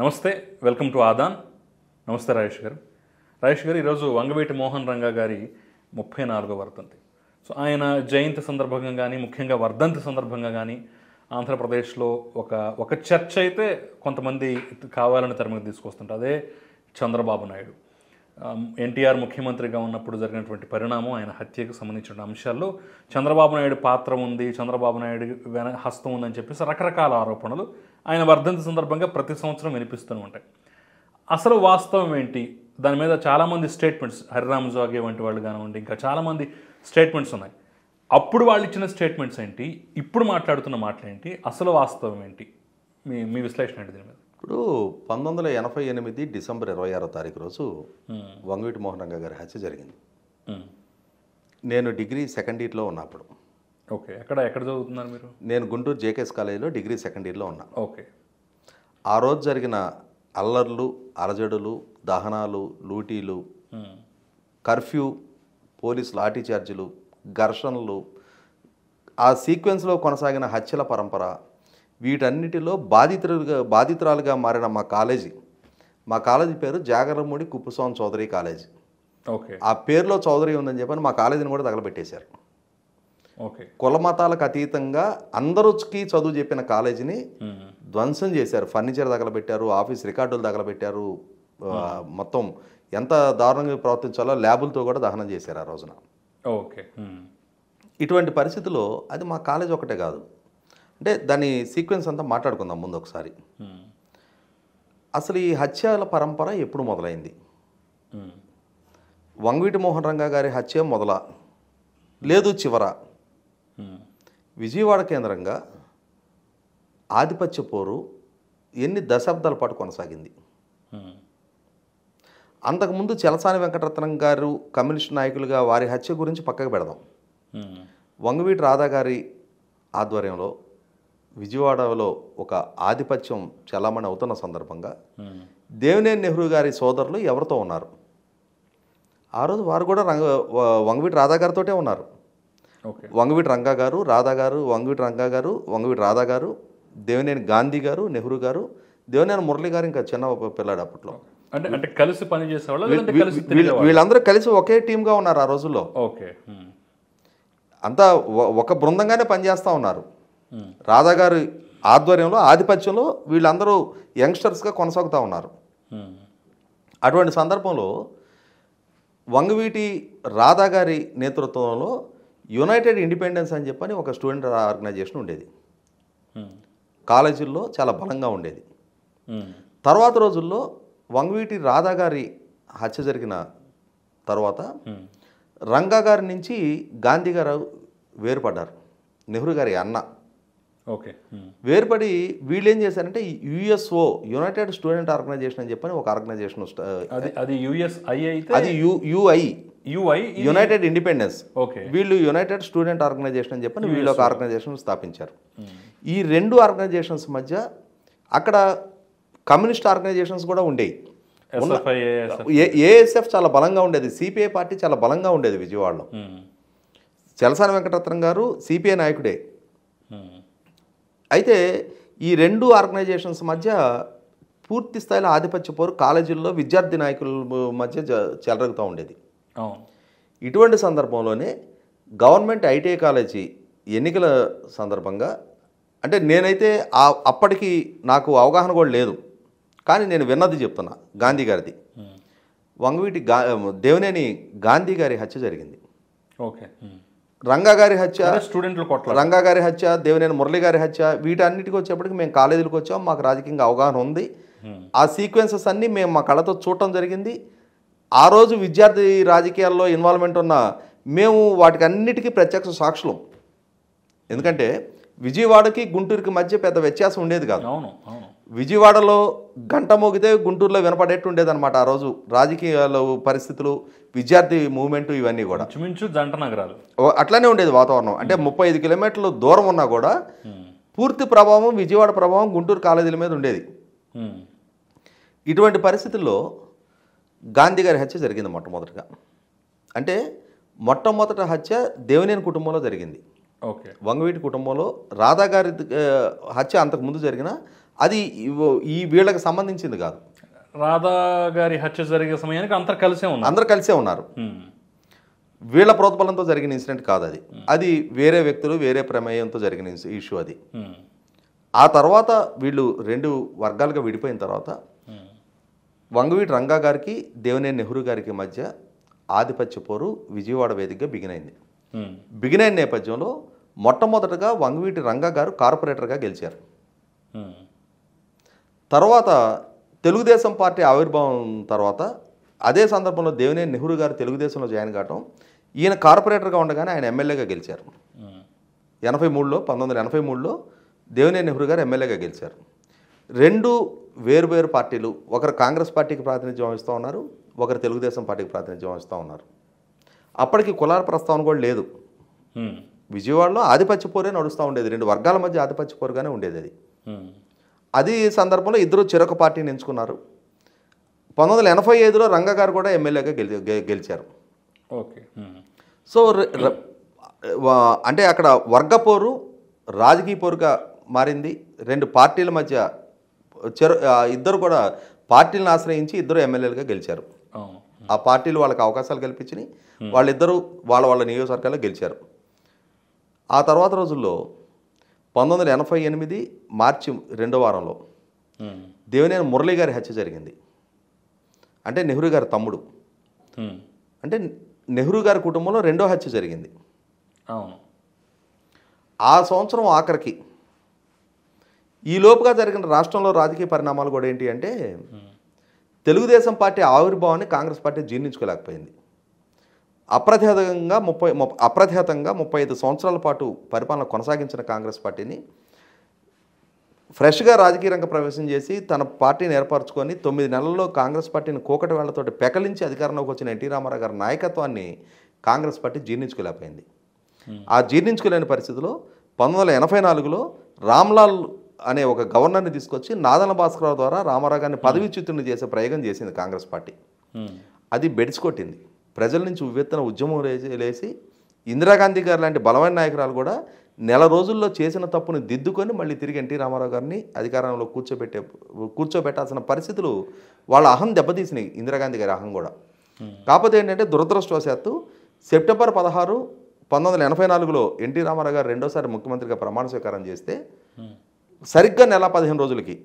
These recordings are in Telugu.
నమస్తే వెల్కమ్ టు ఆదాన్ నమస్తే రాజేష్ గారు రాజేష్ గారు ఈరోజు వంగవీటి మోహన్ రంగా గారి ముప్పై నాలుగో వర్ధంతి సో ఆయన జయంతి సందర్భంగా కానీ ముఖ్యంగా వర్ధంతి సందర్భంగా కానీ ఆంధ్రప్రదేశ్లో ఒక ఒక చర్చ అయితే కొంతమంది కావాలని తెరమకి తీసుకొస్తుంటారు అదే చంద్రబాబు నాయుడు ఎన్టీఆర్ ముఖ్యమంత్రిగా ఉన్నప్పుడు జరిగినటువంటి పరిణామం ఆయన హత్యకు సంబంధించిన అంశాల్లో చంద్రబాబు నాయుడు పాత్ర ఉంది చంద్రబాబు నాయుడు వెన హస్తం ఉందని చెప్పేసి రకరకాల ఆరోపణలు ఆయన వర్ధంతి సందర్భంగా ప్రతి సంవత్సరం వినిపిస్తూనే ఉంటాయి అసలు వాస్తవం ఏంటి దాని మీద చాలామంది స్టేట్మెంట్స్ హరిరామ్ జాగే వంటి వాళ్ళు కానివ్వండి ఇంకా చాలామంది స్టేట్మెంట్స్ ఉన్నాయి అప్పుడు వాళ్ళు ఇచ్చిన స్టేట్మెంట్స్ ఏంటి ఇప్పుడు మాట్లాడుతున్న మాటలు ఏంటి అసలు వాస్తవం ఏంటి మీ మీ విశ్లేషణ ఏంటి దీని మీద ఇప్పుడు పంతొమ్మిది వందల ఎనభై ఎనిమిది డిసెంబర్ ఇరవై ఆరో తారీఖు రోజు వంగవీటి మోహన్ రంగ గారి హత్య జరిగింది నేను డిగ్రీ సెకండ్ ఇయర్లో ఉన్నప్పుడు ఓకే ఎక్కడ ఎక్కడ చదువుతున్నారు మీరు నేను గుంటూరు జేకేఎస్ కాలేజీలో డిగ్రీ సెకండ్ ఇయర్లో ఉన్నా ఓకే ఆ రోజు జరిగిన అల్లర్లు అలజడులు దహనాలు లూటీలు కర్ఫ్యూ పోలీస్ లాఠీ ఛార్జీలు ఘర్షణలు ఆ సీక్వెన్స్లో కొనసాగిన హత్యల పరంపర వీటన్నిటిలో బాధితులుగా బాధితురాలుగా మారిన మా కాలేజీ మా కాలేజీ పేరు జాగరముడి కుప్పస్వామి చౌదరి కాలేజీ ఓకే ఆ పేరులో చౌదరి ఉందని చెప్పని మా కాలేజీని కూడా తగలబెట్టేశారు ఓకే కుల మతాలకు అతీతంగా అందరికి చదువు చెప్పిన కాలేజీని ధ్వంసం చేశారు ఫర్నిచర్ తగలబెట్టారు ఆఫీస్ రికార్డులు తగలబెట్టారు మొత్తం ఎంత దారుణంగా ప్రవర్తించాలో ల్యాబులతో కూడా దహనం చేశారు ఆ రోజున ఓకే ఇటువంటి పరిస్థితుల్లో అది మా కాలేజ్ ఒకటే కాదు అంటే దాని సీక్వెన్స్ అంతా మాట్లాడుకుందాం ముందు ఒకసారి అసలు ఈ హత్యల పరంపర ఎప్పుడు మొదలైంది వంగవీటి మోహన్ రంగా గారి హత్య మొదల లేదు చివర విజయవాడ కేంద్రంగా ఆధిపత్య పోరు ఎన్ని దశాబ్దాల పాటు కొనసాగింది అంతకుముందు చలసాని వెంకటరత్నం గారు కమ్యూనిస్ట్ నాయకులుగా వారి హత్య గురించి పక్కకు పెడదాం వంగవీటి రాధా గారి ఆధ్వర్యంలో విజయవాడలో ఒక ఆధిపత్యం చలామణి అవుతున్న సందర్భంగా దేవినేని నెహ్రూ గారి సోదరులు ఎవరితో ఉన్నారు ఆ రోజు వారు కూడా రంగ వంగవీటి రాధా గారితోటే ఉన్నారు వంగవీటి రంగా గారు రాధా గారు వంగవీటి రంగా గారు వంగవీటి రాధా గారు దేవినేని గాంధీ గారు నెహ్రూ గారు దేవినేని మురళి గారు ఇంకా చిన్న పిల్లాడు అప్పట్లో అంటే అంటే కలిసి పనిచేసేవాళ్ళు వీళ్ళందరూ కలిసి ఒకే టీంగా ఉన్నారు ఆ రోజుల్లో ఓకే అంతా ఒక బృందంగానే పనిచేస్తూ ఉన్నారు రాధా గారి ఆధ్వర్యంలో ఆధిపత్యంలో వీళ్ళందరూ యంగ్స్టర్స్గా కొనసాగుతూ ఉన్నారు అటువంటి సందర్భంలో వంగవీటి రాధా గారి నేతృత్వంలో యునైటెడ్ ఇండిపెండెన్స్ అని చెప్పని ఒక స్టూడెంట్ ఆర్గనైజేషన్ ఉండేది కాలేజీల్లో చాలా బలంగా ఉండేది తర్వాత రోజుల్లో వంగవీటి రాధా గారి హత్య జరిగిన తర్వాత రంగా గారి నుంచి గాంధీ గారు వేరుపడ్డారు నెహ్రూ గారి అన్న ఓకే hmm. వేరుపడి వీళ్ళు ఏం చేశారంటే యుఎస్ఓ యునైటెడ్ స్టూడెంట్ ఆర్గనైజేషన్ అని చెప్పని ఒక ఆర్గనైజేషన్ అది యుఎస్ఐ అయితే అది UI UI United Independence okay వీళ్ళు యునైటెడ్ స్టూడెంట్ ఆర్గనైజేషన్ అని చెప్పని వీళ్ళు ఒక ఆర్గనైజేషన్ స్థాపించారు hmm. ఈ రెండు ఆర్గనైజేషన్స్ మధ్య అక్కడ కమ్యూనిస్ట్ ఆర్గనైజేషన్స్ కూడా ఉండేవి ఏఎస్ఎఫ్ చాలా బలంగా ఉండేది సిపిఐ పార్టీ చాలా బలంగా ఉండేది విజయవాడలో hmm. చలసాని వెంకటరత్నం గారు సిపిఐ నాయకుడే అయితే ఈ రెండు ఆర్గనైజేషన్స్ మధ్య పూర్తి స్థాయిలో ఆధిపత్య పోరు కాలేజీల్లో విద్యార్థి నాయకుల మధ్య చెలరగుతూ ఉండేది ఇటువంటి సందర్భంలోనే గవర్నమెంట్ ఐటీఐ కాలేజీ ఎన్నికల సందర్భంగా అంటే నేనైతే అప్పటికి నాకు అవగాహన కూడా లేదు కానీ నేను విన్నది చెప్తున్నా గాంధీ గారిది వంగవీటి గా దేవినేని గాంధీ గారి హత్య జరిగింది ఓకే రంగా గారి హత్య స్టూడెంట్లు కొట్ల రంగా గారి హత్య దేవినేని మురళి గారి హత్య వీటన్నిటికి వచ్చేప్పటికి మేము కాలేజీలకు వచ్చాం మాకు రాజకీయంగా అవగాహన ఉంది ఆ సీక్వెన్సెస్ అన్నీ మేము మా కళతో చూడటం జరిగింది ఆ రోజు విద్యార్థి రాజకీయాల్లో ఇన్వాల్వ్మెంట్ ఉన్న మేము వాటికి అన్నిటికీ ప్రత్యక్ష సాక్షులు ఎందుకంటే విజయవాడకి గుంటూరుకి మధ్య పెద్ద వ్యత్యాసం ఉండేది కాదు విజయవాడలో గంట మోగితే గుంటూరులో వినపడేట్టుండేదన్నమాట ఆ రోజు రాజకీయాల పరిస్థితులు విద్యార్థి మూవ్మెంట్ ఇవన్నీ కూడా చుమించు జంట నగరాలు అట్లానే ఉండేది వాతావరణం అంటే ముప్పై ఐదు కిలోమీటర్లు దూరం ఉన్నా కూడా పూర్తి ప్రభావం విజయవాడ ప్రభావం గుంటూరు కాలేజీల మీద ఉండేది ఇటువంటి పరిస్థితుల్లో గాంధీ గారి హత్య జరిగింది మొట్టమొదటిగా అంటే మొట్టమొదట హత్య దేవినేని కుటుంబంలో జరిగింది ఓకే వంగవీటి కుటుంబంలో రాధా గారి హత్య అంతకుముందు జరిగిన అది ఈ వీళ్ళకి సంబంధించింది కాదు రాధా గారి హత్య జరిగే సమయానికి అందరు కలిసే ఉన్నారు అందరు కలిసే ఉన్నారు వీళ్ళ ప్రోత్బలంతో జరిగిన ఇన్సిడెంట్ కాదు అది అది వేరే వ్యక్తులు వేరే ప్రమేయంతో జరిగిన ఇష్యూ అది ఆ తర్వాత వీళ్ళు రెండు వర్గాలుగా విడిపోయిన తర్వాత వంగవీటి రంగా గారికి దేవినేని నెహ్రూ గారికి మధ్య ఆధిపత్య పోరు విజయవాడ వేదికగా బిగినైంది బిగినైన నేపథ్యంలో మొట్టమొదటగా వంగవీటి రంగా గారు కార్పొరేటర్గా గెలిచారు తర్వాత తెలుగుదేశం పార్టీ ఆవిర్భావం తర్వాత అదే సందర్భంలో దేవినేని నెహ్రూ గారు తెలుగుదేశంలో జాయిన్ కావటం ఈయన కార్పొరేటర్గా ఉండగానే ఆయన ఎమ్మెల్యేగా గెలిచారు ఎనభై మూడులో పంతొమ్మిది వందల ఎనభై మూడులో దేవినేని నెహ్రూ గారు ఎమ్మెల్యేగా గెలిచారు రెండు వేరువేరు పార్టీలు ఒకరు కాంగ్రెస్ పార్టీకి ప్రాతినిధ్యం వహిస్తూ ఉన్నారు ఒకరు తెలుగుదేశం పార్టీకి ప్రాతినిధ్యం వహిస్తూ ఉన్నారు అప్పటికి కులాల ప్రస్తావన కూడా లేదు విజయవాడలో ఆధిపత్య పోరే నడుస్తూ ఉండేది రెండు వర్గాల మధ్య ఆధిపత్య పోరుగానే ఉండేది అది అది సందర్భంలో ఇద్దరు చిరొక పార్టీని ఎంచుకున్నారు పంతొమ్మిది వందల ఎనభై ఐదులో రంగ గారు కూడా ఎమ్మెల్యేగా గెలి గెలిచారు ఓకే సో అంటే అక్కడ వర్గపోరు రాజకీయ పోరుగా మారింది రెండు పార్టీల మధ్య చెరు ఇద్దరు కూడా పార్టీలను ఆశ్రయించి ఇద్దరు ఎమ్మెల్యేలుగా గెలిచారు ఆ పార్టీలు వాళ్ళకి అవకాశాలు కల్పించినాయి వాళ్ళిద్దరూ వాళ్ళ వాళ్ళ నియోజకవర్గాల్లో గెలిచారు ఆ తర్వాత రోజుల్లో పంతొమ్మిది ఎనభై ఎనిమిది మార్చి రెండో వారంలో దేవినేని మురళి గారి హత్య జరిగింది అంటే నెహ్రూ గారి తమ్ముడు అంటే నెహ్రూ గారి కుటుంబంలో రెండో హత్య జరిగింది ఆ సంవత్సరం ఆఖరికి ఈలోపుగా జరిగిన రాష్ట్రంలో రాజకీయ పరిణామాలు కూడా ఏంటి అంటే తెలుగుదేశం పార్టీ ఆవిర్భావాన్ని కాంగ్రెస్ పార్టీ జీర్ణించుకోలేకపోయింది అప్రతిహతంగా ముప్పై అప్రతిహతంగా ముప్పై ఐదు సంవత్సరాల పాటు పరిపాలన కొనసాగించిన కాంగ్రెస్ పార్టీని ఫ్రెష్గా రాజకీయ రంగ ప్రవేశం చేసి తన పార్టీని ఏర్పరచుకొని తొమ్మిది నెలల్లో కాంగ్రెస్ పార్టీని కోకటి వేళ్లతోటి పెకలించి అధికారంలోకి వచ్చిన ఎన్టీ రామారావు గారి నాయకత్వాన్ని కాంగ్రెస్ పార్టీ జీర్ణించుకోలేకపోయింది ఆ జీర్ణించుకోలేని పరిస్థితిలో పంతొమ్మిది వందల ఎనభై నాలుగులో రామ్లాల్ అనే ఒక గవర్నర్ని తీసుకొచ్చి నాదన భాస్కరరావు ద్వారా రామారావు గారిని పదవిచ్యుతుని చేసే ప్రయోగం చేసింది కాంగ్రెస్ పార్టీ అది బెడిచికొట్టింది ప్రజల నుంచి ఉవ్వెత్తన ఉద్యమం లేచి ఇందిరాగాంధీ గారు లాంటి బలమైన నాయకురాలు కూడా నెల రోజుల్లో చేసిన తప్పుని దిద్దుకొని మళ్ళీ తిరిగి ఎన్టీ రామారావు గారిని అధికారంలో కూర్చోబెట్టే కూర్చోబెట్టాల్సిన పరిస్థితులు వాళ్ళ అహం దెబ్బతీసినాయి ఇందిరాగాంధీ గారి అహం కూడా కాకపోతే ఏంటంటే దురదృష్టవశాత్తు సెప్టెంబర్ పదహారు పంతొమ్మిది వందల ఎనభై నాలుగులో ఎన్టీ రామారావు గారు రెండోసారి ముఖ్యమంత్రిగా ప్రమాణ స్వీకారం చేస్తే సరిగ్గా నెల పదిహేను రోజులకి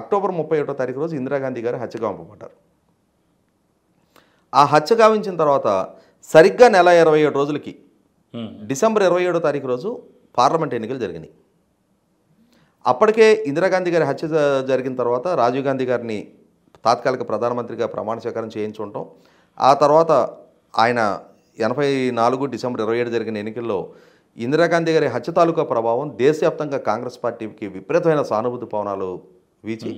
అక్టోబర్ ముప్పై ఒకటో తారీఖు రోజు ఇందిరాగాంధీ గారు హత్యగా పంపబడ్డారు ఆ హత్య గావించిన తర్వాత సరిగ్గా నెల ఇరవై ఏడు రోజులకి డిసెంబర్ ఇరవై ఏడో తారీఖు రోజు పార్లమెంట్ ఎన్నికలు జరిగినాయి అప్పటికే ఇందిరాగాంధీ గారి హత్య జరిగిన తర్వాత రాజీవ్ గాంధీ గారిని తాత్కాలిక ప్రధానమంత్రిగా ప్రమాణ స్వీకారం చేయించుకుంటాం ఆ తర్వాత ఆయన ఎనభై నాలుగు డిసెంబర్ ఇరవై ఏడు జరిగిన ఎన్నికల్లో ఇందిరాగాంధీ గారి హత్య తాలూకా ప్రభావం దేశవ్యాప్తంగా కాంగ్రెస్ పార్టీకి విపరీతమైన సానుభూతి పవనాలు వీచి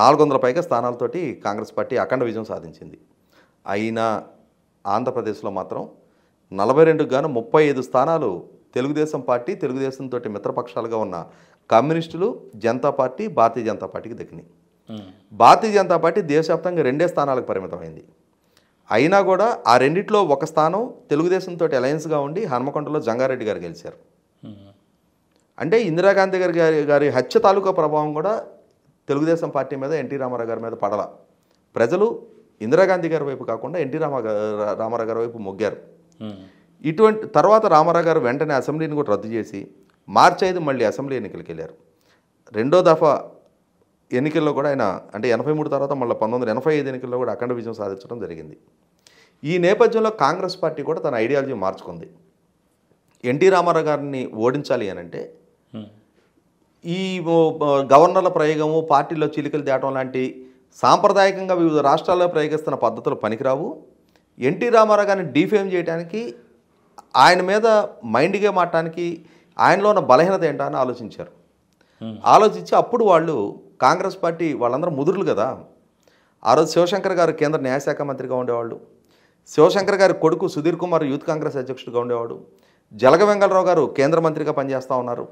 నాలుగు వందల పైగా స్థానాలతోటి కాంగ్రెస్ పార్టీ అఖండ విజయం సాధించింది అయినా ఆంధ్రప్రదేశ్లో మాత్రం నలభై రెండుకు గాను ముప్పై ఐదు స్థానాలు తెలుగుదేశం పార్టీ తెలుగుదేశంతో మిత్రపక్షాలుగా ఉన్న కమ్యూనిస్టులు జనతా పార్టీ భారతీయ జనతా పార్టీకి దక్కినాయి భారతీయ జనతా పార్టీ దేశవ్యాప్తంగా రెండే స్థానాలకు పరిమితమైంది అయినా కూడా ఆ రెండిట్లో ఒక స్థానం తెలుగుదేశంతో అలయన్స్గా ఉండి హన్మకొండలో జంగారెడ్డి గారు గెలిచారు అంటే ఇందిరాగాంధీ గారి గారి గారి హత్య తాలూకా ప్రభావం కూడా తెలుగుదేశం పార్టీ మీద ఎన్టీ రామారావు గారి మీద పడల ప్రజలు ఇందిరాగాంధీ గారి వైపు కాకుండా ఎన్టీ రామ రామారావు గారి వైపు మొగ్గారు ఇటువంటి తర్వాత రామారావు గారు వెంటనే అసెంబ్లీని కూడా రద్దు చేసి మార్చి ఐదు మళ్ళీ అసెంబ్లీ ఎన్నికలకు వెళ్ళారు రెండో దఫా ఎన్నికల్లో కూడా ఆయన అంటే ఎనభై మూడు తర్వాత మళ్ళీ పంతొమ్మిది ఎనభై ఐదు ఎన్నికల్లో కూడా అఖండ విజయం సాధించడం జరిగింది ఈ నేపథ్యంలో కాంగ్రెస్ పార్టీ కూడా తన ఐడియాలజీ మార్చుకుంది ఎన్టీ రామారావు గారిని ఓడించాలి అనంటే ఈ గవర్నర్ల ప్రయోగము పార్టీలో చిలికలు దాటం లాంటి సాంప్రదాయకంగా వివిధ రాష్ట్రాల్లో ప్రయోగిస్తున్న పద్ధతులు పనికిరావు ఎన్టీ రామారావు గారిని డీఫేమ్ చేయడానికి ఆయన మీద మైండ్ గేమ్ ఆడటానికి ఆయనలో ఉన్న బలహీనత ఏంటా అని ఆలోచించారు ఆలోచించి అప్పుడు వాళ్ళు కాంగ్రెస్ పార్టీ వాళ్ళందరూ ముదురులు కదా ఆ రోజు శివశంకర్ గారు కేంద్ర న్యాయశాఖ మంత్రిగా ఉండేవాళ్ళు శివశంకర్ గారి కొడుకు సుధీర్ కుమార్ యూత్ కాంగ్రెస్ అధ్యక్షుడిగా ఉండేవాడు జలగ వెంగళరావు గారు కేంద్ర మంత్రిగా పనిచేస్తూ ఉన్నారు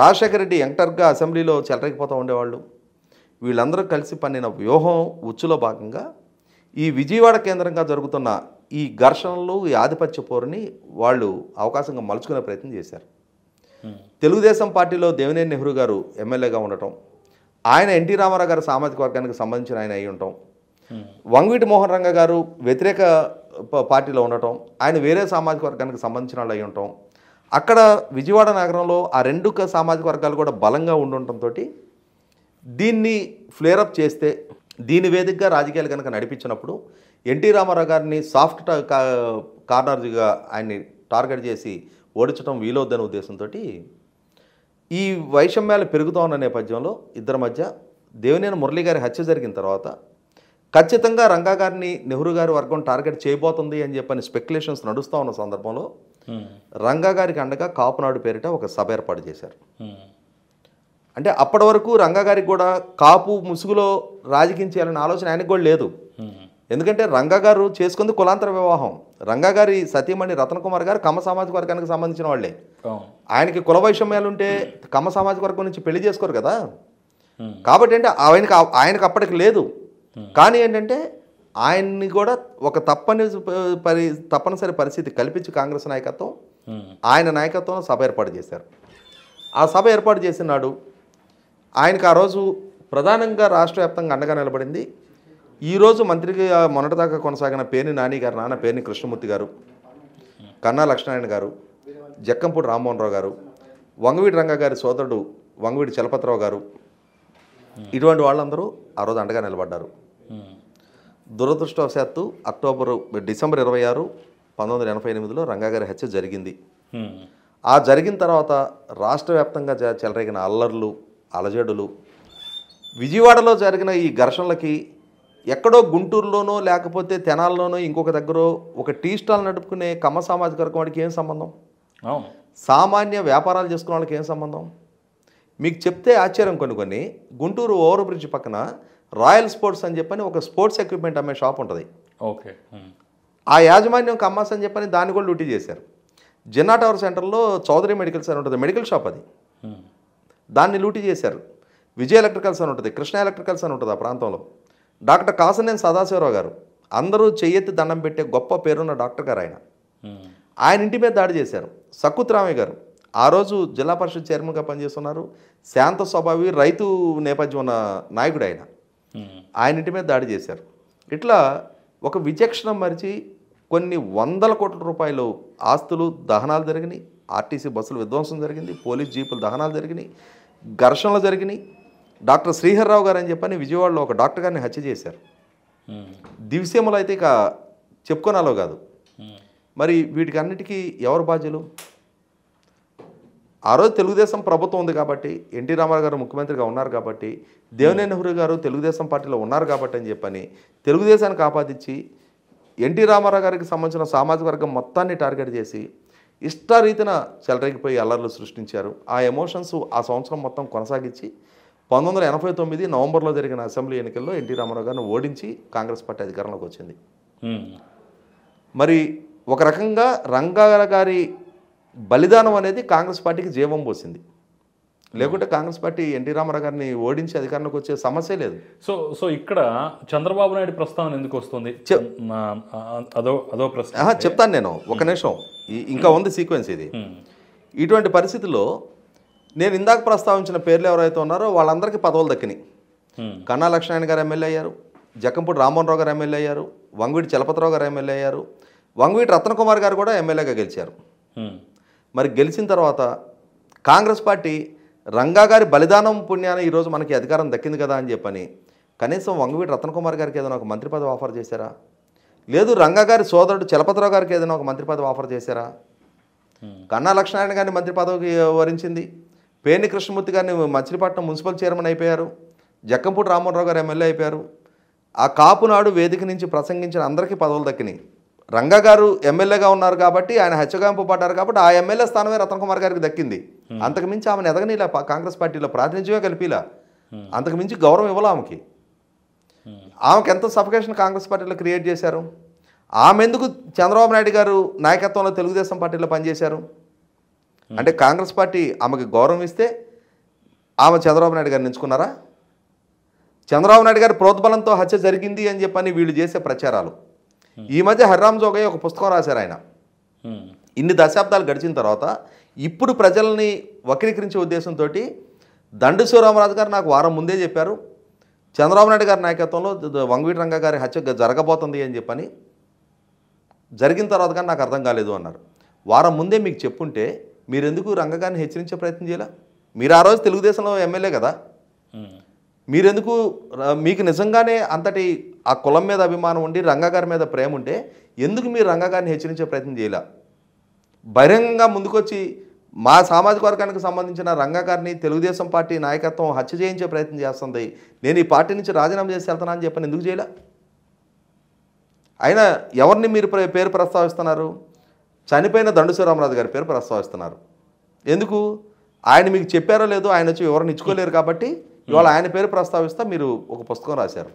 రాజశేఖర రెడ్డి ఎంటర్గా అసెంబ్లీలో చెలరేగిపోతూ ఉండేవాళ్ళు వీళ్ళందరూ కలిసి పన్నిన వ్యూహం ఉచ్చులో భాగంగా ఈ విజయవాడ కేంద్రంగా జరుగుతున్న ఈ ఘర్షణలు ఈ ఆధిపత్య పోరుని వాళ్ళు అవకాశంగా మలుచుకునే ప్రయత్నం చేశారు తెలుగుదేశం పార్టీలో దేవినేని నెహ్రూ గారు ఎమ్మెల్యేగా ఉండటం ఆయన ఎన్టీ రామారావు గారు సామాజిక వర్గానికి సంబంధించిన ఆయన అయి ఉండటం వంగవీటి మోహన్ రంగ గారు వ్యతిరేక పార్టీలో ఉండటం ఆయన వేరే సామాజిక వర్గానికి సంబంధించిన వాళ్ళు అయి ఉండటం అక్కడ విజయవాడ నగరంలో ఆ రెండు సామాజిక వర్గాలు కూడా బలంగా ఉండటంతో దీన్ని ఫ్లేరప్ చేస్తే దీని వేదికగా రాజకీయాలు కనుక నడిపించినప్పుడు ఎన్టీ రామారావు గారిని సాఫ్ట్ కార్నర్గా ఆయన్ని టార్గెట్ చేసి ఓడించడం వీలవుద్దనే ఉద్దేశంతో ఈ వైషమ్యాలు పెరుగుతూ ఉన్న నేపథ్యంలో ఇద్దరి మధ్య దేవినేని మురళి గారి హత్య జరిగిన తర్వాత ఖచ్చితంగా రంగా గారిని నెహ్రూ గారి వర్గం టార్గెట్ చేయబోతుంది అని చెప్పని స్పెక్యులేషన్స్ నడుస్తూ ఉన్న సందర్భంలో రంగా గారికి అండగా కాపునాడు పేరిట ఒక సభ ఏర్పాటు చేశారు అంటే అప్పటి వరకు రంగా గారికి కూడా కాపు ముసుగులో రాజకీయం చేయాలనే ఆలోచన ఆయనకు కూడా లేదు ఎందుకంటే రంగా గారు చేసుకుంది కులాంతర వివాహం రంగా గారి సతీమణి రతన్ కుమార్ గారు కమ సామాజిక వర్గానికి సంబంధించిన వాళ్ళే ఆయనకి కుల వైషమ్యాలు ఉంటే కమ సామాజిక వర్గం నుంచి పెళ్లి చేసుకోరు కదా కాబట్టి అంటే ఆయనకి ఆయనకు అప్పటికి లేదు కానీ ఏంటంటే ఆయన్ని కూడా ఒక తప్పని పరి తప్పనిసరి పరిస్థితి కల్పించి కాంగ్రెస్ నాయకత్వం ఆయన నాయకత్వంలో సభ ఏర్పాటు చేశారు ఆ సభ ఏర్పాటు చేసినాడు ఆయనకు ఆ రోజు ప్రధానంగా రాష్ట్ర వ్యాప్తంగా అండగా నిలబడింది ఈరోజు మంత్రికి మొన్నటిదాకా కొనసాగిన పేర్ని నాని గారు నాన్న పేర్ని కృష్ణమూర్తి గారు కన్నా లక్ష్మణారాయణ గారు జక్కంపూడి రామ్మోహన్ రావు గారు వంగవీడి రంగ గారి సోదరుడు వంగవీడి చలపతిరావు గారు ఇటువంటి వాళ్ళందరూ ఆ రోజు అండగా నిలబడ్డారు దురదృష్టవశాత్తు అక్టోబరు డిసెంబర్ ఇరవై ఆరు పంతొమ్మిది వందల ఎనభై ఎనిమిదిలో రంగాగారి హత్య జరిగింది ఆ జరిగిన తర్వాత రాష్ట్ర వ్యాప్తంగా చెలరేగిన అల్లర్లు అలజడులు విజయవాడలో జరిగిన ఈ ఘర్షణలకి ఎక్కడో గుంటూరులోనో లేకపోతే తెనాల్లోనో ఇంకొక దగ్గర ఒక టీ స్టాల్ నడుపుకునే కమ్మ సామాజిక వర్గం వాడికి ఏం సంబంధం సామాన్య వ్యాపారాలు చేసుకున్న వాళ్ళకి ఏం సంబంధం మీకు చెప్తే ఆశ్చర్యం కొన్ని కొన్ని గుంటూరు ఓవర్ బ్రిడ్జ్ పక్కన రాయల్ స్పోర్ట్స్ అని చెప్పని ఒక స్పోర్ట్స్ ఎక్విప్మెంట్ అమ్మే షాప్ ఉంటుంది ఓకే ఆ యాజమాన్యం కమ్మాస్ అని చెప్పని దాన్ని కూడా డ్యూటీ చేశారు జిన్నా టవర్ సెంటర్లో చౌదరి మెడికల్ సెంటర్ ఉంటుంది మెడికల్ షాప్ అది దాన్ని లూటీ చేశారు విజయ ఎలక్ట్రికల్స్ అని ఉంటుంది కృష్ణ ఎలక్ట్రికల్స్ అని ఉంటుంది ఆ ప్రాంతంలో డాక్టర్ కాసనేని సదాశివరావు గారు అందరూ చెయ్యెత్తి దండం పెట్టే గొప్ప పేరున్న డాక్టర్ గారు ఆయన ఆయన ఇంటి మీద దాడి చేశారు సక్కుత్రామయ్య గారు ఆ రోజు జిల్లా పరిషత్ చైర్మన్గా పనిచేస్తున్నారు శాంత స్వభావి రైతు నేపథ్యం ఉన్న నాయకుడు ఆయన ఆయన ఇంటి మీద దాడి చేశారు ఇట్లా ఒక విచక్షణ మరిచి కొన్ని వందల కోట్ల రూపాయలు ఆస్తులు దహనాలు జరిగినాయి ఆర్టీసీ బస్సులు విధ్వంసం జరిగింది పోలీస్ జీపులు దహనాలు జరిగినాయి ఘర్షణలు జరిగినాయి డాక్టర్ శ్రీహర్రావు గారు అని చెప్పని విజయవాడలో ఒక డాక్టర్ గారిని హత్య చేశారు దివిసేములు అయితే ఇక చెప్పుకోనాలో కాదు మరి వీటికి అన్నిటికీ ఎవరు బాధ్యులు ఆ రోజు తెలుగుదేశం ప్రభుత్వం ఉంది కాబట్టి ఎన్టీ రామారావు గారు ముఖ్యమంత్రిగా ఉన్నారు కాబట్టి దేవినే నెహ్రూ గారు తెలుగుదేశం పార్టీలో ఉన్నారు కాబట్టి అని చెప్పని తెలుగుదేశాన్ని కాపాదించి ఎన్టీ రామారావు గారికి సంబంధించిన సామాజిక వర్గం మొత్తాన్ని టార్గెట్ చేసి ఇష్టారీతిన చెలరేగిపోయి అల్లర్లు సృష్టించారు ఆ ఎమోషన్స్ ఆ సంవత్సరం మొత్తం కొనసాగించి పంతొమ్మిది ఎనభై తొమ్మిది నవంబర్లో జరిగిన అసెంబ్లీ ఎన్నికల్లో ఎన్టీ రామారావు గారిని ఓడించి కాంగ్రెస్ పార్టీ అధికారంలోకి వచ్చింది మరి ఒక రకంగా రంగారగారి గారి బలిదానం అనేది కాంగ్రెస్ పార్టీకి జీవం పోసింది లేకుంటే కాంగ్రెస్ పార్టీ ఎన్టీ రామారావు గారిని ఓడించి అధికారంలోకి వచ్చే సమస్య లేదు సో సో ఇక్కడ చంద్రబాబు నాయుడు ప్రస్తావన ఎందుకు వస్తుంది అదో అదో ప్రశ్న చెప్తాను నేను ఒక నిమిషం ఇంకా hmm. ఉంది సీక్వెన్స్ ఇది hmm. ఇటువంటి పరిస్థితుల్లో నేను ఇందాక ప్రస్తావించిన పేర్లు ఎవరైతే ఉన్నారో వాళ్ళందరికీ పదవులు దక్కినాయి hmm. కన్నా లక్ష్మణ్ గారు ఎమ్మెల్యే అయ్యారు జక్కంపూడి రామ్మోహన్ రావు గారు ఎమ్మెల్యే అయ్యారు వంగువీటి చలపతిరావు గారు ఎమ్మెల్యే అయ్యారు వంగవీటి రత్నకుమార్ గారు కూడా ఎమ్మెల్యేగా గెలిచారు మరి గెలిచిన తర్వాత కాంగ్రెస్ పార్టీ రంగా గారి బలిదానం పుణ్యాన్ని ఈరోజు మనకి అధికారం దక్కింది కదా అని చెప్పని కనీసం వంగవీటి రత్నకుమార్ గారికి ఏదైనా ఒక మంత్రి పదవి ఆఫర్ చేశారా లేదు రంగా గారి సోదరుడు చలపతిరావు గారికి ఏదైనా ఒక మంత్రి పదవి ఆఫర్ చేశారా కన్నా లక్ష్మీనారాయణ గారిని మంత్రి పదవికి వరించింది పేర్ని కృష్ణమూర్తి గారిని మచిలీపట్నం మున్సిపల్ చైర్మన్ అయిపోయారు జక్కంపూడి రామోహన్ గారు ఎమ్మెల్యే అయిపోయారు ఆ కాపునాడు వేదిక నుంచి ప్రసంగించిన అందరికీ పదవులు దక్కినాయి రంగ గారు ఎమ్మెల్యేగా ఉన్నారు కాబట్టి ఆయన హెచ్చగాంపు పడ్డారు కాబట్టి ఆ ఎమ్మెల్యే స్థానమే రతన్ కుమార్ గారికి దక్కింది అంతకుమించి ఆమెను ఎదగనిలా కాంగ్రెస్ పార్టీలో ప్రాతినిధ్యమే కలిపిలా అంతకుమించి గౌరవం ఇవ్వాలి ఆమెకి ఆమెకి ఎంత సఫికేషన్ కాంగ్రెస్ పార్టీలో క్రియేట్ చేశారు ఆమె ఎందుకు చంద్రబాబు నాయుడు గారు నాయకత్వంలో తెలుగుదేశం పార్టీలో పనిచేశారు అంటే కాంగ్రెస్ పార్టీ ఆమెకి గౌరవం ఇస్తే ఆమె చంద్రబాబు నాయుడు గారు ఎంచుకున్నారా చంద్రబాబు నాయుడు గారి ప్రోద్బలంతో హత్య జరిగింది అని చెప్పని వీళ్ళు చేసే ప్రచారాలు ఈ మధ్య హర్రామ్ జోగయ్య ఒక పుస్తకం రాశారు ఆయన ఇన్ని దశాబ్దాలు గడిచిన తర్వాత ఇప్పుడు ప్రజల్ని వక్రీకరించే ఉద్దేశంతో దండు శివరామరాజు గారు నాకు వారం ముందే చెప్పారు చంద్రబాబు నాయుడు గారి నాయకత్వంలో వంగవీటి రంగ గారి హత్య జరగబోతుంది అని చెప్పని జరిగిన తర్వాత కానీ నాకు అర్థం కాలేదు అన్నారు వారం ముందే మీకు చెప్పుంటే మీరు ఎందుకు రంగగారిని హెచ్చరించే ప్రయత్నం చేయాల మీరు ఆ రోజు తెలుగుదేశంలో ఎమ్మెల్యే కదా మీరెందుకు మీకు నిజంగానే అంతటి ఆ కులం మీద అభిమానం ఉండి రంగగారి మీద ప్రేమ ఉంటే ఎందుకు మీరు రంగగారిని హెచ్చరించే ప్రయత్నం చేయలే బహిరంగంగా ముందుకొచ్చి మా సామాజిక వర్గానికి సంబంధించిన రంగగారిని తెలుగుదేశం పార్టీ నాయకత్వం హత్య చేయించే ప్రయత్నం చేస్తుంది నేను ఈ పార్టీ నుంచి రాజీనామా చేసి వెళ్తానని చెప్పని ఎందుకు చేయలే అయినా ఎవరిని మీరు పేరు ప్రస్తావిస్తున్నారు చనిపోయిన దండుశీరామరాజు గారి పేరు ప్రస్తావిస్తున్నారు ఎందుకు ఆయన మీకు చెప్పారో లేదో ఆయన వచ్చి వివరణ ఇచ్చుకోలేరు కాబట్టి ఇవాళ ఆయన పేరు ప్రస్తావిస్తే మీరు ఒక పుస్తకం రాశారు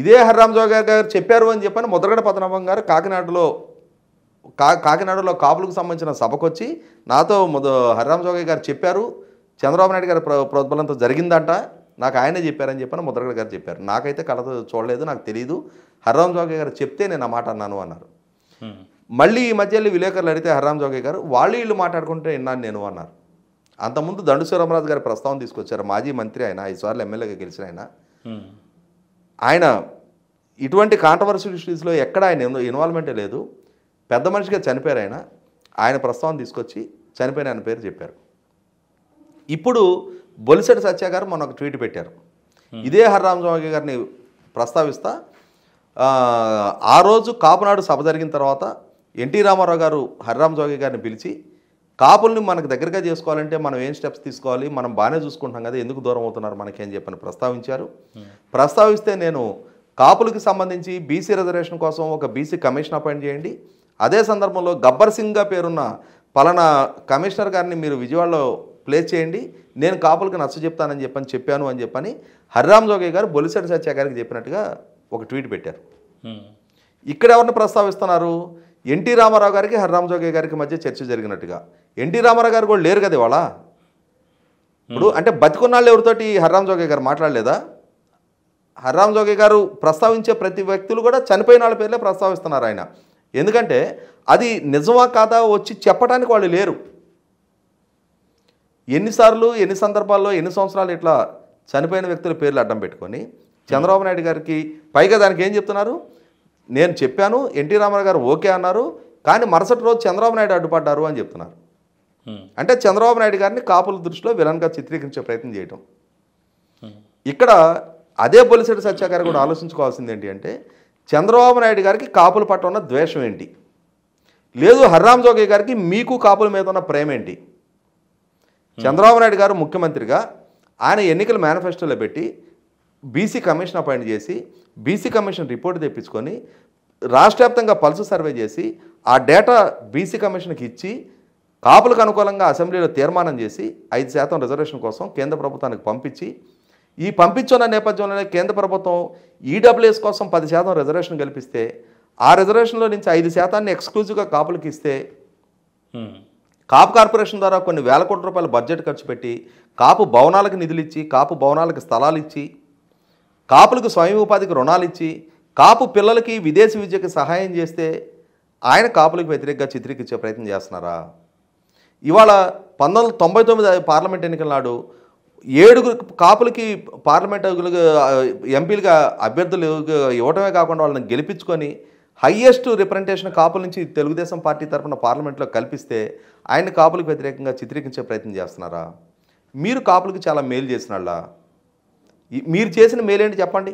ఇదే హర్రాంజావు గారు గారు చెప్పారు అని చెప్పని ముద్రగడ పద్మనాభం గారు కాకినాడలో కా కాకినాడలో కాపులకు సంబంధించిన సభకొచ్చి నాతో హర్రాంజావు గారు చెప్పారు చంద్రబాబు నాయుడు గారి ప్రోద్బలంతో జరిగిందంట నాకు ఆయనే చెప్పారని చెప్పని ముద్రగడ గారు చెప్పారు నాకైతే కలత చూడలేదు నాకు తెలియదు హర్రాం జోగే గారు చెప్తే నేను ఆ మాట అన్నాను అన్నారు మళ్ళీ ఈ మధ్యలో విలేకరులు అడిగితే హర్రాం జోగే గారు వాళ్ళు వీళ్ళు మాట్లాడుకుంటే విన్నాను నేను అన్నారు అంతకుముందు దండు శివరామరాజు గారి ప్రస్తావన తీసుకొచ్చారు మాజీ మంత్రి ఆయన సార్లు ఎమ్మెల్యేగా గెలిచిన ఆయన ఆయన ఇటువంటి కాంట్రవర్సీ ఇష్యూస్లో ఎక్కడ ఆయన ఇన్వాల్వ్మెంటే లేదు పెద్ద మనిషిగా చనిపోయారు ఆయన ఆయన ప్రస్తావన తీసుకొచ్చి చనిపోయిన ఆయన పేరు చెప్పారు ఇప్పుడు బొలిసెడ్ సత్య గారు మొన్న ఒక ట్వీట్ పెట్టారు ఇదే హర్రామస్వామి గారిని ప్రస్తావిస్తా ఆ రోజు కాపునాడు సభ జరిగిన తర్వాత ఎన్టీ రామారావు గారు హర్రామ్ జోగి గారిని పిలిచి కాపుల్ని మనకు దగ్గరగా చేసుకోవాలంటే మనం ఏం స్టెప్స్ తీసుకోవాలి మనం బాగానే చూసుకుంటాం కదా ఎందుకు దూరం అవుతున్నారు మనకి అని చెప్పని ప్రస్తావించారు hmm. ప్రస్తావిస్తే నేను కాపులకి సంబంధించి బీసీ రిజర్వేషన్ కోసం ఒక బీసీ కమిషన్ అపాయింట్ చేయండి అదే సందర్భంలో గబ్బర్ సింగ్గా పేరున్న పలానా కమిషనర్ గారిని మీరు విజయవాడలో ప్లేస్ చేయండి నేను కాపులకు నచ్చ చెప్తానని చెప్పని చెప్పాను అని చెప్పని హరిరామ్ జోగి గారు బొలిసెడ్ సత్య గారికి చెప్పినట్టుగా ఒక ట్వీట్ పెట్టారు hmm. ఇక్కడ ఎవరిని ప్రస్తావిస్తున్నారు ఎన్టీ రామారావు గారికి హర్రామ్ జోగే గారికి మధ్య చర్చ జరిగినట్టుగా ఎన్టీ రామారావు గారు కూడా లేరు కదా ఇవాళ ఇప్పుడు అంటే బతికున్నాళ్ళు ఎవరితోటి హర్రామ్ జోగే గారు మాట్లాడలేదా హర్రామ్ జోగే గారు ప్రస్తావించే ప్రతి వ్యక్తులు కూడా చనిపోయిన వాళ్ళ పేర్లే ప్రస్తావిస్తున్నారు ఆయన ఎందుకంటే అది నిజమా కాదా వచ్చి చెప్పడానికి వాళ్ళు లేరు ఎన్నిసార్లు ఎన్ని సందర్భాల్లో ఎన్ని సంవత్సరాలు ఇట్లా చనిపోయిన వ్యక్తుల పేర్లు అడ్డం పెట్టుకొని చంద్రబాబు నాయుడు గారికి పైగా దానికి ఏం చెప్తున్నారు నేను చెప్పాను ఎన్టీ రామారావు గారు ఓకే అన్నారు కానీ మరుసటి రోజు చంద్రబాబు నాయుడు అడ్డుపడ్డారు అని చెప్తున్నారు అంటే చంద్రబాబు నాయుడు గారిని కాపుల దృష్టిలో విలన్గా చిత్రీకరించే ప్రయత్నం చేయటం ఇక్కడ అదే బొలిసెటి సత్యాగారు కూడా ఆలోచించుకోవాల్సింది ఏంటి అంటే చంద్రబాబు నాయుడు గారికి కాపుల పట్ల ఉన్న ద్వేషం ఏంటి లేదు హర్రామ్ జోగయ్య గారికి మీకు కాపుల మీద ఉన్న ప్రేమ ఏంటి చంద్రబాబు నాయుడు గారు ముఖ్యమంత్రిగా ఆయన ఎన్నికల మేనిఫెస్టోలో పెట్టి బీసీ కమిషన్ అపాయింట్ చేసి బీసీ కమిషన్ రిపోర్ట్ తెప్పించుకొని రాష్ట్ర వ్యాప్తంగా పల్స్ సర్వే చేసి ఆ డేటా బీసీ కమిషన్కి ఇచ్చి కాపులకు అనుకూలంగా అసెంబ్లీలో తీర్మానం చేసి ఐదు శాతం రిజర్వేషన్ కోసం కేంద్ర ప్రభుత్వానికి పంపించి ఈ పంపించున్న నేపథ్యంలోనే కేంద్ర ప్రభుత్వం ఈడబ్ల్యూఎస్ e కోసం పది శాతం రిజర్వేషన్ కల్పిస్తే ఆ రిజర్వేషన్లో నుంచి ఐదు శాతాన్ని ఎక్స్క్లూజివ్గా కాపులకు ఇస్తే కాపు కార్పొరేషన్ ద్వారా కొన్ని వేల కోట్ల రూపాయల బడ్జెట్ ఖర్చు పెట్టి కాపు భవనాలకు నిధులు ఇచ్చి కాపు భవనాలకు స్థలాలు ఇచ్చి కాపులకు స్వయం ఉపాధికి రుణాలు ఇచ్చి కాపు పిల్లలకి విదేశీ విద్యకి సహాయం చేస్తే ఆయన కాపులకు వ్యతిరేకంగా చిత్రీకరించే ప్రయత్నం చేస్తున్నారా ఇవాళ పంతొమ్మిది తొంభై తొమ్మిది పార్లమెంట్ ఎన్నికల నాడు ఏడుగురు కాపులకి పార్లమెంట్ ఎంపీలుగా అభ్యర్థులు ఇవ్వటమే కాకుండా వాళ్ళని గెలిపించుకొని హయ్యెస్ట్ రిప్రజెంటేషన్ కాపుల నుంచి తెలుగుదేశం పార్టీ తరఫున పార్లమెంట్లో కల్పిస్తే ఆయన కాపులకు వ్యతిరేకంగా చిత్రీకరించే ప్రయత్నం చేస్తున్నారా మీరు కాపులకు చాలా మేలు చేసిన మీరు చేసిన మేలేంటి చెప్పండి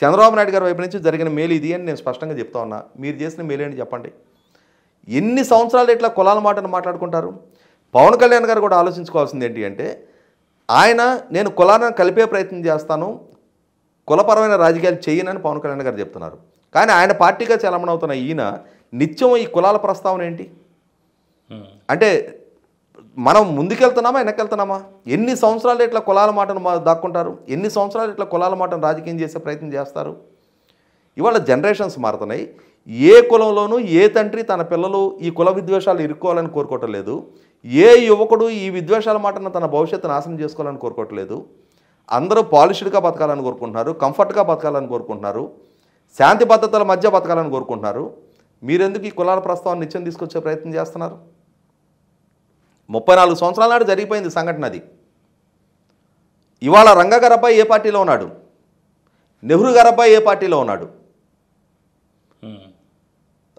చంద్రబాబు నాయుడు గారి వైపు నుంచి జరిగిన మేలు ఇది అని నేను స్పష్టంగా చెప్తా ఉన్నా మీరు చేసిన మేలేంటి చెప్పండి ఎన్ని సంవత్సరాలు ఇట్లా కులాల మాటను మాట్లాడుకుంటారు పవన్ కళ్యాణ్ గారు కూడా ఆలోచించుకోవాల్సింది ఏంటి అంటే ఆయన నేను కులాలను కలిపే ప్రయత్నం చేస్తాను కులపరమైన రాజకీయాలు చేయనని పవన్ కళ్యాణ్ గారు చెప్తున్నారు కానీ ఆయన పార్టీగా చలమణవుతున్న ఈయన నిత్యం ఈ కులాల ప్రస్తావన ఏంటి అంటే మనం ముందుకెళ్తున్నామా వెనకెళ్తున్నామా ఎన్ని సంవత్సరాలు ఇట్లా కులాల మాటను దాక్కుంటారు ఎన్ని సంవత్సరాలు ఇట్లా కులాల మాటను రాజకీయం చేసే ప్రయత్నం చేస్తారు ఇవాళ జనరేషన్స్ మారుతున్నాయి ఏ కులంలోనూ ఏ తండ్రి తన పిల్లలు ఈ కుల విద్వేషాలు ఇరుక్కోవాలని కోరుకోవట్లేదు ఏ యువకుడు ఈ విద్వేషాల మాటను తన భవిష్యత్తు నాశనం చేసుకోవాలని కోరుకోవట్లేదు అందరూ పాలిష్డ్గా బతకాలని కోరుకుంటున్నారు కంఫర్ట్గా బతకాలని కోరుకుంటున్నారు శాంతి భద్రతల మధ్య బతకాలని కోరుకుంటున్నారు మీరెందుకు ఈ కులాల ప్రస్తావాన్ని నిత్యం తీసుకొచ్చే ప్రయత్నం చేస్తున్నారు ముప్పై నాలుగు సంవత్సరాల నాడు జరిగిపోయింది సంఘటన అది ఇవాళ రంగగర్ ఏ పార్టీలో ఉన్నాడు నెహ్రూ గారు ఏ పార్టీలో ఉన్నాడు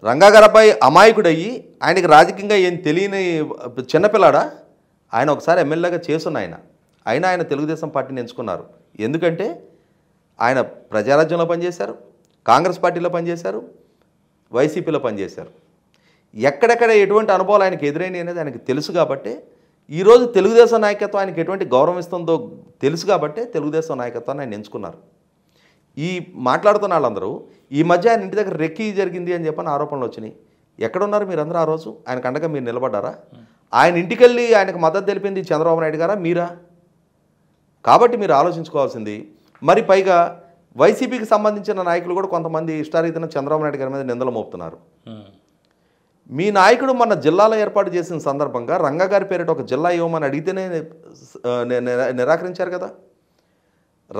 రంగాగర్ అమాయకుడయ్యి ఆయనకి రాజకీయంగా ఏం తెలియని చిన్నపిల్లాడా ఆయన ఒకసారి ఎమ్మెల్యేగా చేస్తున్న ఆయన అయినా ఆయన తెలుగుదేశం పార్టీని ఎంచుకున్నారు ఎందుకంటే ఆయన ప్రజారాజ్యంలో పనిచేశారు కాంగ్రెస్ పార్టీలో పనిచేశారు వైసీపీలో పనిచేశారు ఎక్కడెక్కడ ఎటువంటి అనుభవాలు ఆయనకు ఎదురైనాయి అనేది ఆయనకు తెలుసు కాబట్టి ఈరోజు తెలుగుదేశం నాయకత్వం ఆయనకు ఎటువంటి గౌరవం ఇస్తుందో తెలుసు కాబట్టి తెలుగుదేశం నాయకత్వాన్ని ఆయన ఎంచుకున్నారు ఈ మాట్లాడుతున్న వాళ్ళందరూ ఈ మధ్య ఆయన ఇంటి దగ్గర రెక్కి జరిగింది అని చెప్పని ఆరోపణలు వచ్చినాయి ఎక్కడున్నారు మీరందరూ ఆ రోజు ఆయన కండగా మీరు నిలబడ్డారా ఆయన ఇంటికి వెళ్ళి ఆయనకు మద్దతు తెలిపింది చంద్రబాబు నాయుడు గారా మీరా కాబట్టి మీరు ఆలోచించుకోవాల్సింది మరి పైగా వైసీపీకి సంబంధించిన నాయకులు కూడా కొంతమంది ఇష్టారీతిన చంద్రబాబు నాయుడు గారి మీద నిందలు మోపుతున్నారు మీ నాయకుడు మన జిల్లాలో ఏర్పాటు చేసిన సందర్భంగా రంగగారి పేరిట ఒక జిల్లా ఇవ్వమని అడిగితేనే నిరాకరించారు కదా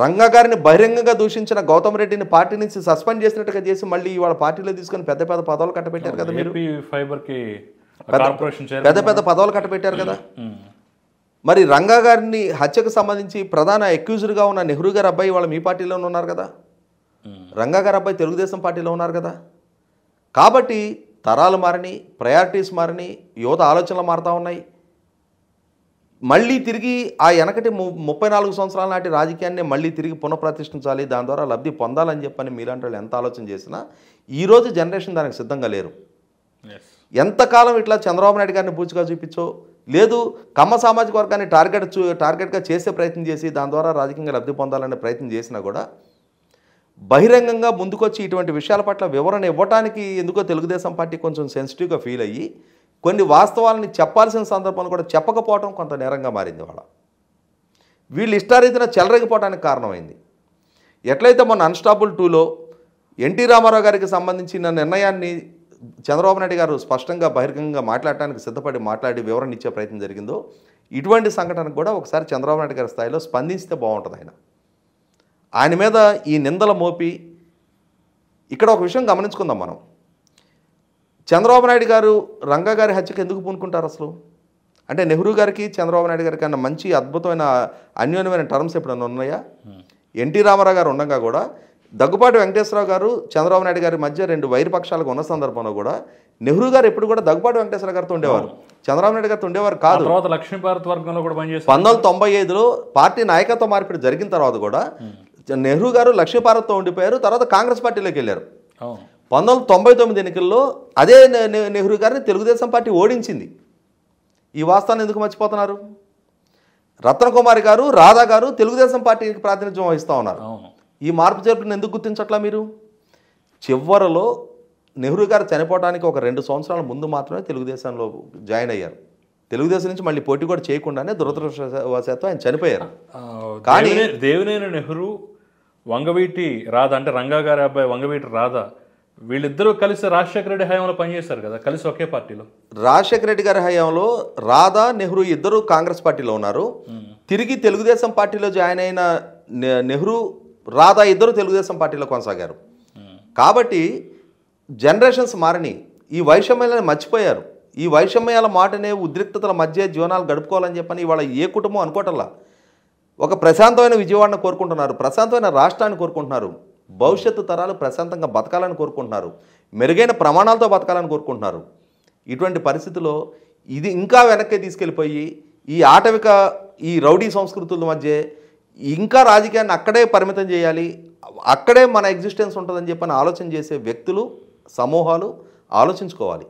రంగగారిని బహిరంగంగా దూషించిన గౌతమ్ రెడ్డిని పార్టీ నుంచి సస్పెండ్ చేసినట్టుగా చేసి మళ్ళీ ఇవాళ పార్టీలో తీసుకొని పెద్ద పెద్ద పదవులు కట్టబెట్టారు కదా మీరు పెద్ద పెద్ద పదవులు కట్టబెట్టారు కదా మరి రంగగారిని హత్యకు సంబంధించి ప్రధాన అక్యూజర్గా ఉన్న నెహ్రూ గారి అబ్బాయి వాళ్ళు మీ పార్టీలోనే ఉన్నారు కదా రంగగారి అబ్బాయి తెలుగుదేశం పార్టీలో ఉన్నారు కదా కాబట్టి తరాలు మారినాయి ప్రయారిటీస్ మారినాయి యువత ఆలోచనలు మారుతూ ఉన్నాయి మళ్ళీ తిరిగి ఆ వెనకటి ముప్పై నాలుగు సంవత్సరాల నాటి రాజకీయాన్ని మళ్ళీ తిరిగి పునఃప్రతిష్ఠించాలి దాని ద్వారా లబ్ధి పొందాలని చెప్పని మీలాంటి వాళ్ళు ఎంత ఆలోచన చేసినా ఈరోజు జనరేషన్ దానికి సిద్ధంగా లేరు ఎంతకాలం ఇట్లా చంద్రబాబు నాయుడు గారిని పూచిగా చూపించో లేదు కమ్మ సామాజిక వర్గాన్ని టార్గెట్ చూ టార్గెట్గా చేసే ప్రయత్నం చేసి దాని ద్వారా రాజకీయంగా లబ్ధి పొందాలనే ప్రయత్నం చేసినా కూడా బహిరంగంగా ముందుకొచ్చి ఇటువంటి విషయాల పట్ల వివరణ ఇవ్వటానికి ఎందుకో తెలుగుదేశం పార్టీ కొంచెం సెన్సిటివ్గా ఫీల్ అయ్యి కొన్ని వాస్తవాలని చెప్పాల్సిన సందర్భంలో కూడా చెప్పకపోవటం కొంత నేరంగా మారింది వాళ్ళ వీళ్ళు ఇష్టారీతిన చెలరగిపోవడానికి కారణమైంది ఎట్లయితే మొన్న అన్స్టాపుల్ టూలో ఎన్టీ రామారావు గారికి సంబంధించిన నిర్ణయాన్ని చంద్రబాబు నాయుడు గారు స్పష్టంగా బహిరంగంగా మాట్లాడటానికి సిద్ధపడి మాట్లాడి వివరణ ఇచ్చే ప్రయత్నం జరిగిందో ఇటువంటి సంఘటనకు కూడా ఒకసారి చంద్రబాబు నాయుడు గారి స్థాయిలో స్పందిస్తే బాగుంటుంది ఆయన ఆయన మీద ఈ నిందల మోపి ఇక్కడ ఒక విషయం గమనించుకుందాం మనం చంద్రబాబు నాయుడు గారు రంగా గారి హత్యకు ఎందుకు పూనుకుంటారు అసలు అంటే నెహ్రూ గారికి చంద్రబాబు నాయుడు గారికి అన్న మంచి అద్భుతమైన అన్యోన్యమైన టర్మ్స్ ఎప్పుడైనా ఉన్నాయా hmm. ఎన్టీ రామారావు గారు ఉండగా కూడా దగ్గుపాటి వెంకటేశ్వరరావు గారు చంద్రబాబు నాయుడు గారి మధ్య రెండు వైరపక్షాలకు ఉన్న సందర్భంలో కూడా నెహ్రూ గారు ఎప్పుడు కూడా దగ్గుపాటి వెంకటేశ్వర గారితో ఉండేవారు hmm. చంద్రబాబు నాయుడు గారితో ఉండేవారు కాదు తర్వాత లక్ష్మీ భారత్ వర్గంలో కూడా పంతొమ్మిది తొంభై ఐదులో పార్టీ నాయకత్వ మార్పిడి జరిగిన తర్వాత కూడా hmm. నెహ్రూ గారు లక్ష్మీపార్వతితో ఉండిపోయారు తర్వాత కాంగ్రెస్ పార్టీలోకి వెళ్ళారు పంతొమ్మిది వందల తొంభై తొమ్మిది ఎన్నికల్లో అదే నెహ్రూ గారిని తెలుగుదేశం పార్టీ ఓడించింది ఈ వాస్తవాన్ని ఎందుకు మర్చిపోతున్నారు రత్నకుమారి గారు రాధా గారు తెలుగుదేశం పార్టీకి ప్రాతినిధ్యం వహిస్తూ ఉన్నారు ఈ మార్పు చేర్పులను ఎందుకు గుర్తించట్లా మీరు చివరలో నెహ్రూ గారు చనిపోవడానికి ఒక రెండు సంవత్సరాల ముందు మాత్రమే తెలుగుదేశంలో జాయిన్ అయ్యారు తెలుగుదేశం నుంచి మళ్ళీ పోటీ కూడా చేయకుండానే దురదృష్టవశాత్తు ఆయన చనిపోయారు కానీ దేవినేని నెహ్రూ వంగవీటి రాధ అంటే రంగా గారి అబ్బాయి వంగవీటి రాధ వీళ్ళిద్దరూ కలిసి రాజశేఖర రెడ్డి హయాంలో పనిచేశారు కదా కలిసి ఒకే పార్టీలో రాజశేఖర రెడ్డి గారి హయాంలో రాధా నెహ్రూ ఇద్దరు కాంగ్రెస్ పార్టీలో ఉన్నారు తిరిగి తెలుగుదేశం పార్టీలో జాయిన్ అయిన నెహ్రూ రాధా ఇద్దరు తెలుగుదేశం పార్టీలో కొనసాగారు కాబట్టి జనరేషన్స్ మారని ఈ వైషమ్యాలను మర్చిపోయారు ఈ వైషమ్యాల మాటనే ఉద్రిక్తతల మధ్య జీవనాలు గడుపుకోవాలని చెప్పని ఇవాళ ఏ కుటుంబం అనుకోవటంలా ఒక ప్రశాంతమైన విజయవాడను కోరుకుంటున్నారు ప్రశాంతమైన రాష్ట్రాన్ని కోరుకుంటున్నారు భవిష్యత్తు తరాలు ప్రశాంతంగా బతకాలని కోరుకుంటున్నారు మెరుగైన ప్రమాణాలతో బతకాలని కోరుకుంటున్నారు ఇటువంటి పరిస్థితుల్లో ఇది ఇంకా వెనక్కి తీసుకెళ్ళిపోయి ఈ ఆటవిక ఈ రౌడీ సంస్కృతుల మధ్య ఇంకా రాజకీయాన్ని అక్కడే పరిమితం చేయాలి అక్కడే మన ఎగ్జిస్టెన్స్ ఉంటుందని చెప్పని ఆలోచన చేసే వ్యక్తులు సమూహాలు ఆలోచించుకోవాలి